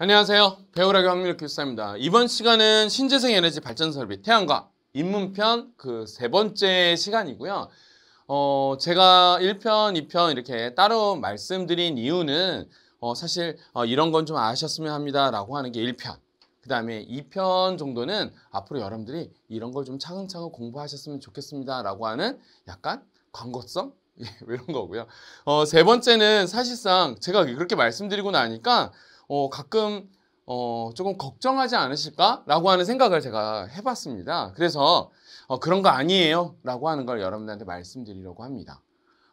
안녕하세요. 배우라기 확률 교수입니다 이번 시간은 신재생 에너지 발전 설비 태양과 입문편그 세 번째 시간이고요. 어, 제가 1편, 2편 이렇게 따로 말씀드린 이유는 어, 사실 어, 이런 건 좀 아셨으면 합니다라고 하는 게 1편. 그 다음에 2편 정도는 앞으로 여러분들이 이런 걸 좀 차근차근 공부하셨으면 좋겠습니다라고 하는 약간 광고성 예, 이런 거고요. 어, 세 번째는 사실상 제가 그렇게 말씀드리고 나니까 어, 가끔 어, 조금 걱정하지 않으실까라고 하는 생각을 제가 해봤습니다. 그래서 어, 그런 거 아니에요라고 하는 걸 여러분들한테 말씀드리려고 합니다.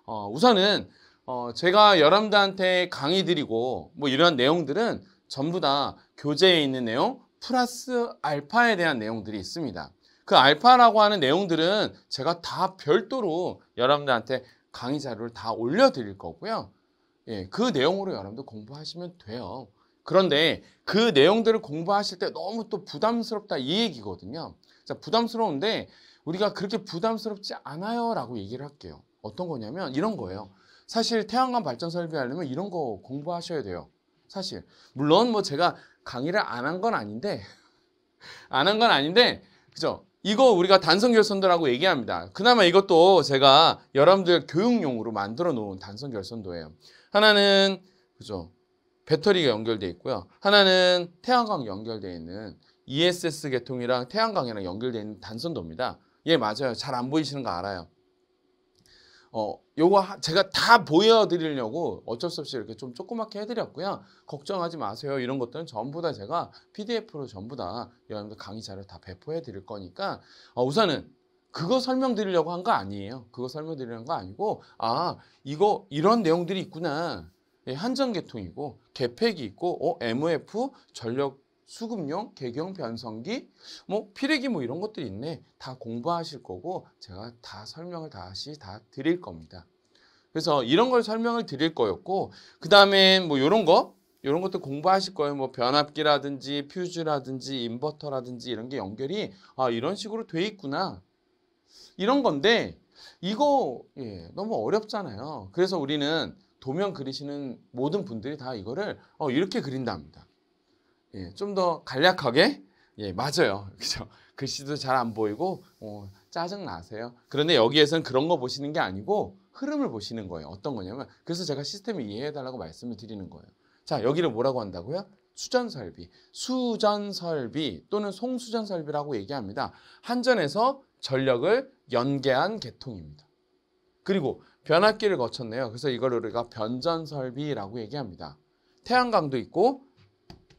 어, 우선은 어, 제가 여러분들한테 강의 드리고 뭐 이런 내용들은 전부 다 교재에 있는 내용 플러스 알파에 대한 내용들이 있습니다. 그 알파라고 하는 내용들은 제가 다 별도로 여러분들한테 강의 자료를 다 올려드릴 거고요. 예, 그 내용으로 여러분들 공부하시면 돼요. 그런데 그 내용들을 공부하실 때 너무 또 부담스럽다 이 얘기거든요. 자, 부담스러운데 우리가 그렇게 부담스럽지 않아요 라고 얘기를 할게요. 어떤 거냐면 이런 거예요. 사실 태양광 발전 설비하려면 이런 거 공부하셔야 돼요. 사실. 물론 뭐 제가 강의를 안 한 건 아닌데, 안 한 건 아닌데, 그죠? 이거 우리가 단선 결선도라고 얘기합니다. 그나마 이것도 제가 여러분들 교육용으로 만들어 놓은 단선 결선도예요. 하나는, 그죠? 배터리가 연결돼 있고요. 하나는 태양광 연결되어 있는 ESS 계통이랑 태양광이랑 연결돼 있는 단선도입니다. 예, 맞아요. 잘 안 보이시는 거 알아요. 어, 요거 제가 다 보여드리려고 어쩔 수 없이 이렇게 좀 조그맣게 해드렸고요. 걱정하지 마세요. 이런 것들은 전부 다 제가 PDF로 전부 다 여러분들 강의 자료 다 배포해 드릴 거니까 어, 우선은 그거 설명드리려고 한 거 아니에요. 그거 설명드리는 거 아니고 아 이거 이런 내용들이 있구나. 예, 한정계통이고 개팩이 있고 어, m f 전력 수급용 개경 변성기 뭐 피래기 뭐 이런 것들이 있네 다 공부하실 거고 제가 다 설명을 다시 다 드릴 겁니다 그래서 이런 걸 설명을 드릴 거였고 그 다음에 뭐 이런 거 이런 것도 공부하실 거예요. 뭐 변압기라든지 퓨즈라든지 인버터라든지 이런 게 연결이 아 이런 식으로 돼 있구나. 이런 건데 이거 예, 너무 어렵잖아요. 그래서 우리는 도면 그리시는 모든 분들이 다 이거를 어, 이렇게 그린답니다. 예, 좀더 간략하게 예, 맞아요. 그죠? 글씨도 잘 안 보이고 어, 짜증 나세요. 그런데 여기에서는 그런 거 보시는 게 아니고 흐름을 보시는 거예요. 어떤 거냐면 그래서 제가 시스템을 이해해 달라고 말씀을 드리는 거예요. 자, 여기를 뭐라고 한다고요? 수전설비, 수전설비 또는 송수전설비라고 얘기합니다. 한전에서 전력을 연계한 계통입니다. 그리고 변압기를 거쳤네요. 그래서 이걸 우리가 변전 설비라고 얘기합니다. 태양광도 있고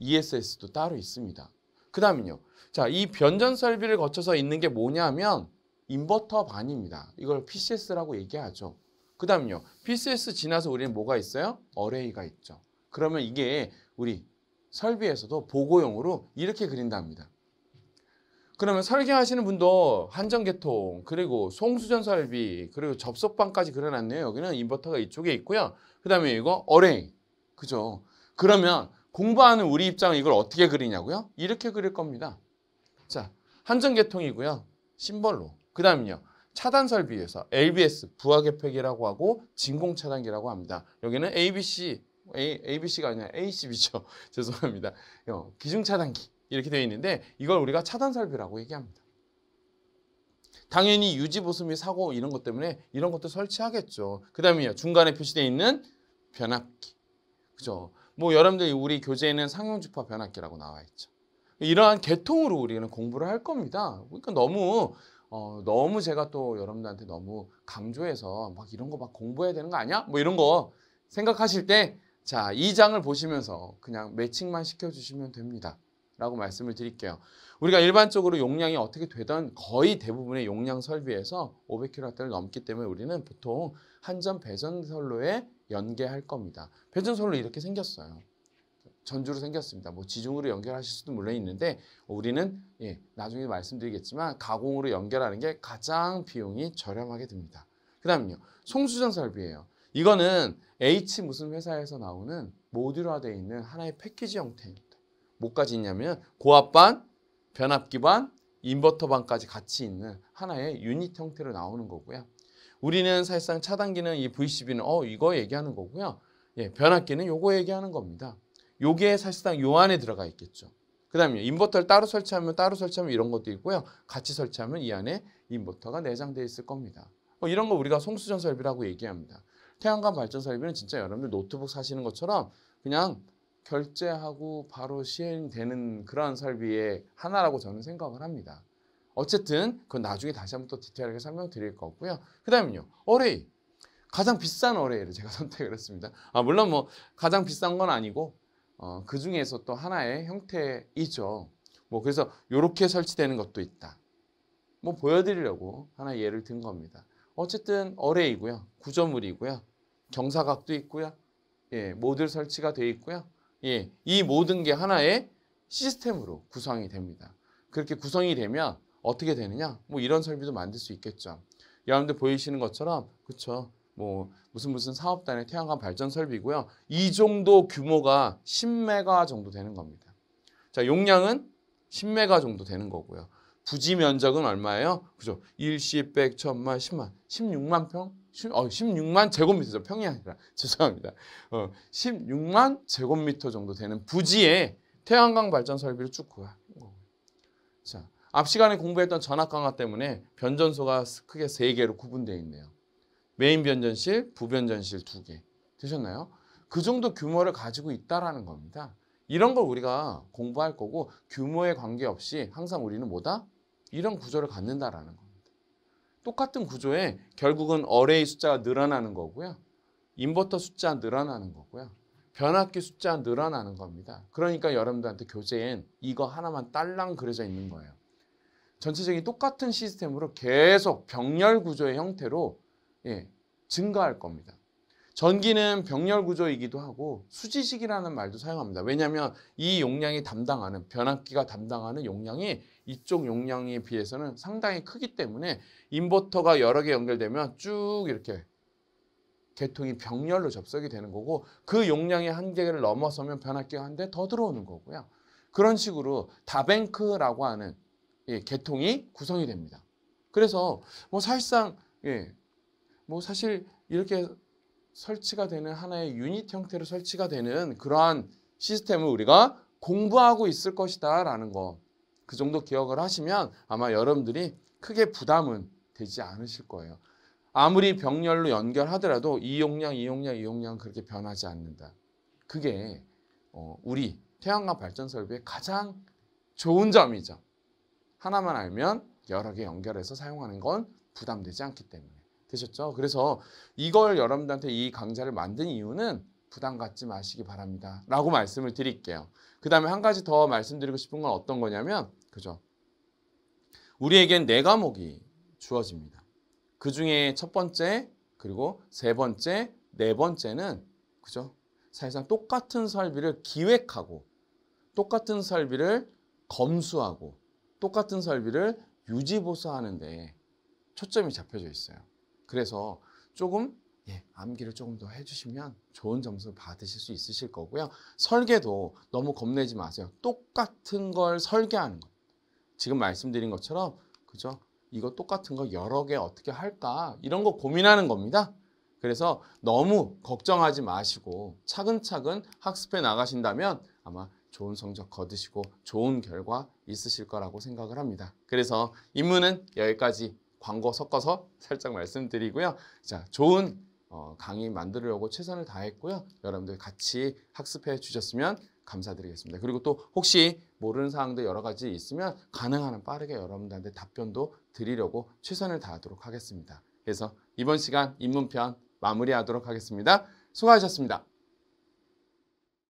ESS도 따로 있습니다. 그 다음은요. 자, 이 변전 설비를 거쳐서 있는 게 뭐냐면 인버터 반입니다. 이걸 PCS라고 얘기하죠. 그 다음요. PCS 지나서 우리는 뭐가 있어요? 어레이가 있죠. 그러면 이게 우리 설비에서도 보고용으로 이렇게 그린답니다. 그러면 설계하시는 분도 한전계통 그리고 송수전 설비 그리고 접속방까지 그려놨네요. 여기는 인버터가 이쪽에 있고요. 그 다음에 이거 어레이 그죠? 그러면 공부하는 우리 입장은 이걸 어떻게 그리냐고요? 이렇게 그릴 겁니다. 자 한전계통이고요. 심벌로 그 다음은요. 차단 설비 에서 LBS 부하계팩이라고 하고 진공 차단기라고 합니다. 여기는 ABC A, ABC가 아니라 ACB죠. 죄송합니다. 어, 기중 차단기 이렇게 되어 있는데 이걸 우리가 차단 설비라고 얘기합니다. 당연히 유지 보수 및 사고 이런 것 때문에 이런 것도 설치하겠죠. 그다음에 중간에 표시되어 있는 변압기. 그죠? 뭐 여러분들 우리 교재에는 상용 주파 변압기라고 나와 있죠. 이러한 계통으로 우리는 공부를 할 겁니다. 그러니까 너무 어, 너무 제가 또 여러분들한테 너무 강조해서 막 이런 거 막 공부해야 되는 거 아니야? 뭐 이런 거 생각하실 때 자, 이 장을 보시면서 그냥 매칭만 시켜 주시면 됩니다. 라고 말씀을 드릴게요. 우리가 일반적으로 용량이 어떻게 되든 거의 대부분의 용량 설비에서 500kW를 넘기 때문에 우리는 보통 한전 배전선로에 연계할 겁니다. 배전선로 이렇게 생겼어요. 전주로 생겼습니다. 뭐 지중으로 연결하실 수도 물론 있는데 우리는 예, 나중에 말씀드리겠지만 가공으로 연결하는 게 가장 비용이 저렴하게 듭니다. 그 다음요. 송수전 설비예요. 이거는 H 무슨 회사에서 나오는 모듈화되어 있는 하나의 패키지 형태입니다. 뭐까지있냐면 고압반, 변압기반, 인버터반까지 같이 있는 하나의 유닛 형태로 나오는 거고요. 우리는 사실상 차단기는 이 VCB는 어 이거 얘기하는 거고요. 예, 변압기는 요거 얘기하는 겁니다. 요게 사실상 요 안에 들어가 있겠죠. 그 다음에 인버터를 따로 설치하면 따로 설치하면 이런 것도 있고요. 같이 설치하면 이 안에 인버터가 내장되어 있을 겁니다. 뭐 이런 거 우리가 송수전 설비라고 얘기합니다. 태양광 발전 설비는 진짜 여러분들 노트북 사시는 것처럼 그냥 결제하고 바로 시행되는 그러한 설비의 하나라고 저는 생각을 합니다. 어쨌든 그건 나중에 다시 한번 또 디테일하게 설명드릴 거고요. 그 다음은요. 어레이. 가장 비싼 어레이를 제가 선택을 했습니다. 아, 물론 뭐 가장 비싼 건 아니고 어, 그 중에서 또 하나의 형태이죠. 뭐 그래서 이렇게 설치되는 것도 있다. 뭐 보여드리려고 하나 예를 든 겁니다. 어쨌든 어레이고요. 구조물이고요. 경사각도 있고요. 예, 모듈 설치가 돼 있고요. 예, 이 모든 게 하나의 시스템으로 구성이 됩니다. 그렇게 구성이 되면 어떻게 되느냐? 뭐 이런 설비도 만들 수 있겠죠. 여러분들 보이시는 것처럼 그렇죠. 뭐 무슨 무슨 사업단의 태양광 발전 설비고요. 이 정도 규모가 10메가 정도 되는 겁니다. 자, 용량은 10메가 정도 되는 거고요. 부지 면적은 얼마예요? 그죠? 1시 100, 1000만, 10만, 16만 평 16만 어, 제곱미터죠. 평이 아니라. 죄송합니다. 어, 16만 제곱미터 정도 되는 부지에 태양광 발전 설비를 쭉 구한 거예요. 앞 시간에 공부했던 전압 강화 때문에 변전소가 크게 3개로 구분되어 있네요. 메인 변전실, 부변전실 2개 되셨나요? 그 정도 규모를 가지고 있다라는 겁니다. 이런 걸 우리가 공부할 거고 규모에 관계없이 항상 우리는 뭐다? 이런 구조를 갖는다라는 거. 똑같은 구조에 결국은 어레이 숫자가 늘어나는 거고요. 인버터 숫자 늘어나는 거고요. 변압기 숫자 늘어나는 겁니다. 그러니까 여러분들한테 교재엔 이거 하나만 딸랑 그려져 있는 거예요. 전체적인 똑같은 시스템으로 계속 병렬 구조의 형태로 예, 증가할 겁니다. 전기는 병렬 구조이기도 하고 수지식이라는 말도 사용합니다. 왜냐하면 이 용량이 담당하는 변압기가 담당하는 용량이 이쪽 용량에 비해서는 상당히 크기 때문에 인버터가 여러 개 연결되면 쭉 이렇게 계통이 병렬로 접속이 되는 거고 그 용량의 한계를 넘어서면 변압기가 한 대 더 들어오는 거고요. 그런 식으로 다뱅크라고 하는 예, 개통이 구성이 됩니다. 그래서 뭐 사실상 예, 뭐 사실 이렇게 설치가 되는 하나의 유닛 형태로 설치가 되는 그러한 시스템을 우리가 공부하고 있을 것이다 라는 거. 그 정도 기억을 하시면 아마 여러분들이 크게 부담은 되지 않으실 거예요. 아무리 병렬로 연결하더라도 이용량, 이용량, 이용량 그렇게 변하지 않는다. 그게 어, 우리 태양광 발전 설비의 가장 좋은 점이죠. 하나만 알면 여러 개 연결해서 사용하는 건 부담되지 않기 때문에. 되셨죠? 그래서 이걸 여러분들한테 이 강좌를 만든 이유는 부담 갖지 마시기 바랍니다. 라고 말씀을 드릴게요. 그 다음에 한 가지 더 말씀드리고 싶은 건 어떤 거냐면, 그죠? 우리에겐 네 과목이 주어집니다. 그 중에 첫 번째, 그리고 세 번째, 네 번째는, 그죠? 사실상 똑같은 설비를 기획하고, 똑같은 설비를 검수하고, 똑같은 설비를 유지보수하는데 초점이 잡혀져 있어요. 그래서 조금 예, 예, 암기를 조금 더 해주시면 좋은 점수 받으실 수 있으실 거고요. 설계도 너무 겁내지 마세요. 똑같은 걸 설계하는 것. 지금 말씀드린 것처럼 그죠? 이거 똑같은 거 여러 개 어떻게 할까 이런 거 고민하는 겁니다. 그래서 너무 걱정하지 마시고 차근차근 학습해 나가신다면 아마 좋은 성적 거두시고 좋은 결과 있으실 거라고 생각을 합니다. 그래서 임무는 여기까지 광고 섞어서 살짝 말씀드리고요. 자, 좋은 어, 강의 만들려고 최선을 다했고요. 여러분들 같이 학습해 주셨으면 감사드리겠습니다. 그리고 또 혹시 모르는 사항도 여러 가지 있으면 가능한 한 빠르게 여러분들한테 답변도 드리려고 최선을 다하도록 하겠습니다. 그래서 이번 시간 입문편 마무리하도록 하겠습니다. 수고하셨습니다.